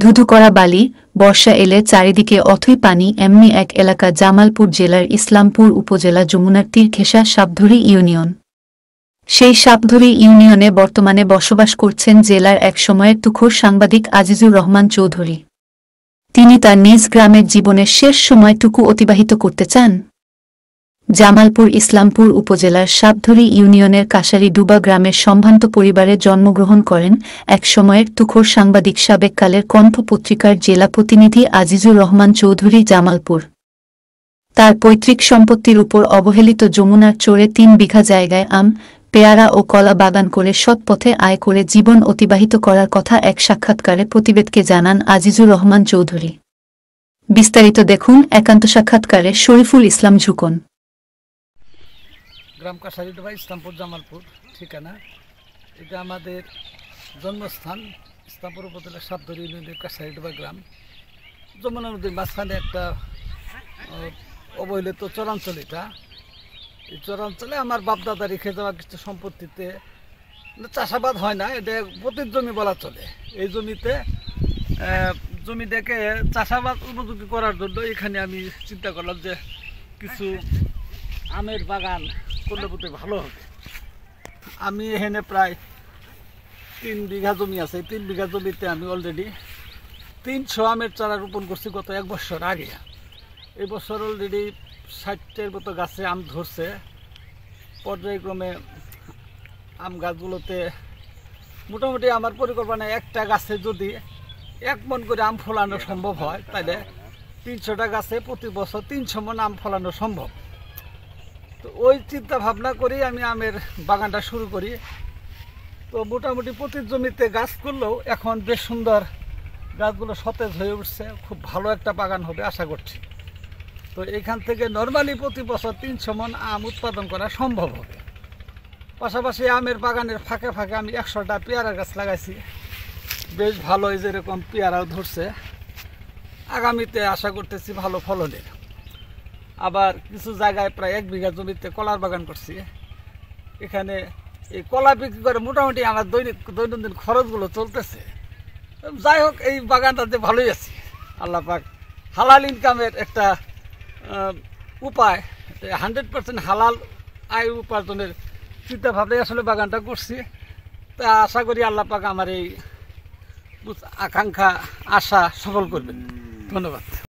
ধুধু করা বালি বর্ষা এলে চারিদিকে অথই পানি এমনি এক এলাকা জামালপুর জেলার ইসলামপুর উপজেলা যমুনার তীর ঘেঁষা ইউনিয়ন সেই সাপধুরী ইউনিয়নে বর্তমানে বসবাস করছেন জেলার এক সময়ের তুখোর সাংবাদিক আজিজুর রহমান চৌধুরী তিনি তার নিজ গ্রামের জীবনের শেষ সময়টুকু অতিবাহিত করতে চান জামালপুর ইসলামপুর উপজেলার সাবধরি ইউনিয়নের কাশারি ডুবা গ্রামের সম্ভ্রান্ত পরিবারে জন্মগ্রহণ করেন এক সময়ের তুখোর সাংবাদিক সাবেককালের কণ্ঠ পত্রিকার জেলা প্রতিনিধি আজিজুর রহমান চৌধুরী জামালপুর তার পৈতৃক সম্পত্তির উপর অবহেলিত যমুনার চোরে তিন বিঘা জায়গায় আম পেয়ারা ও কলা বাগান করে সৎ পথে আয় করে জীবন অতিবাহিত করার কথা এক সাক্ষাৎকারে প্রতিবেদকে জানান আজিজুর রহমান চৌধুরী বিস্তারিত দেখুন একান্ত সাক্ষাৎকারে শরীফুল ইসলাম ঝুকন গ্রাম ডোবা ইসলামপুর জামালপুর ঠিকানা এটা আমাদের জন্মস্থান ইসলামপুর উপজেলা সাবদর ইউনিয়নের ডোবা গ্রাম যমুনা নদীর মাঝখানে একটা অবহেলিত চরাঞ্চল এটা এই চরাঞ্চলে আমার বাপদাদা রেখে যাওয়া কিছু সম্পত্তিতে চাষাবাদ হয় না এটা প্রতি জমি বলা চলে এই জমিতে জমি দেখে চাষাবাদ উপযোগী করার জন্য এখানে আমি চিন্তা করলাম যে কিছু আমের বাগান করলে বোধ ভালো হবে আমি এখানে প্রায় তিন বিঘা জমি আছে তিন বিঘা জমিতে আমি অলরেডি ছ আমের চারা রোপণ করছি গত এক বছর আগে বছর অলরেডি ষাটটার মতো গাছে আম ধরছে পর্যায়ক্রমে আম গাছগুলোতে মোটামুটি আমার পরিকল্পনায় একটা গাছে যদি এক মন করে আম ফলানো সম্ভব হয় তাহলে তিনশোটা গাছে প্রতি বছর তিনশো মন আম ফলানো সম্ভব তো ওই চিন্তা ভাবনা করেই আমি আমের বাগানটা শুরু করি তো মোটামুটি প্রতি জমিতে গাছ করলেও এখন বেশ সুন্দর গাছগুলো সতেজ হয়ে উঠছে খুব ভালো একটা বাগান হবে আশা করছি তো এখান থেকে নর্মালি প্রতি বছর তিনশো মন আম উৎপাদন করা সম্ভব হবে পাশাপাশি আমের বাগানের ফাঁকে ফাঁকে আমি একশোটা পেয়ারা গাছ লাগাইছি বেশ ভালোই যেরকম পেয়ারাও ধরছে আগামীতে আশা করতেছি ভালো ফলনের আবার কিছু জায়গায় প্রায় এক বিঘা জমিতে কলার বাগান করছি এখানে এই কলা বিক্রি করে মোটামুটি আমার দৈনিক দৈনন্দিন খরচগুলো চলতেছে যাই হোক এই বাগানটাতে ভালোই আছে আল্লাপাক হালাল ইনকামের একটা উপায় হান্ড্রেড পার্সেন্ট হালাল আয় উপার্জনের চিন্তাভাবনাই আসলে বাগানটা করছি তা আশা করি আল্লাপাক আমার এই আকাঙ্ক্ষা আশা সফল করবেন ধন্যবাদ